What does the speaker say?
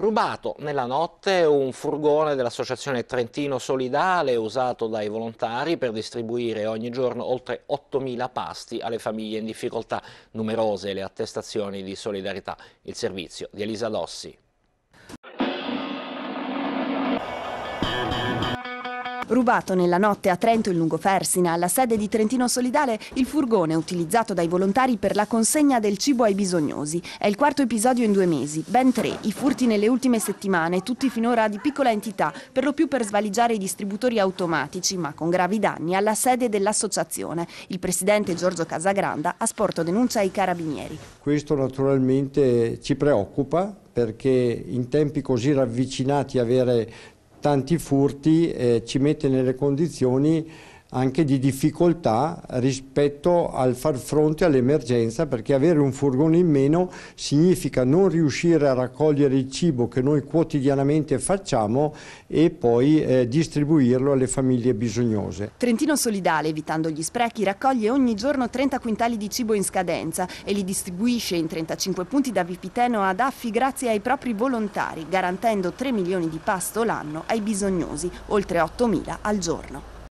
Rubato nella notte un furgone dell'associazione Trentino Solidale usato dai volontari per distribuire ogni giorno oltre 8.000 pasti alle famiglie in difficoltà, numerose le attestazioni di solidarietà. Il servizio di Elisa Dossi. Rubato nella notte a Trento in Lungofersina, alla sede di Trentino Solidale, il furgone utilizzato dai volontari per la consegna del cibo ai bisognosi. È il quarto episodio in due mesi, ben tre, i furti nelle ultime settimane, tutti finora di piccola entità, per lo più per svaligiare i distributori automatici, ma con gravi danni alla sede dell'associazione. Il presidente Giorgio Casagranda ha sporto denuncia ai carabinieri. Questo naturalmente ci preoccupa perché in tempi così ravvicinati avere tanti furti eh, ci mette nelle condizioni anche di difficoltà rispetto al far fronte all'emergenza perché avere un furgone in meno significa non riuscire a raccogliere il cibo che noi quotidianamente facciamo e poi eh, distribuirlo alle famiglie bisognose. Trentino Solidale, evitando gli sprechi, raccoglie ogni giorno 30 quintali di cibo in scadenza e li distribuisce in 35 punti da Vipiteno ad Affi grazie ai propri volontari, garantendo 3 milioni di pasto l'anno ai bisognosi, oltre 8 mila al giorno.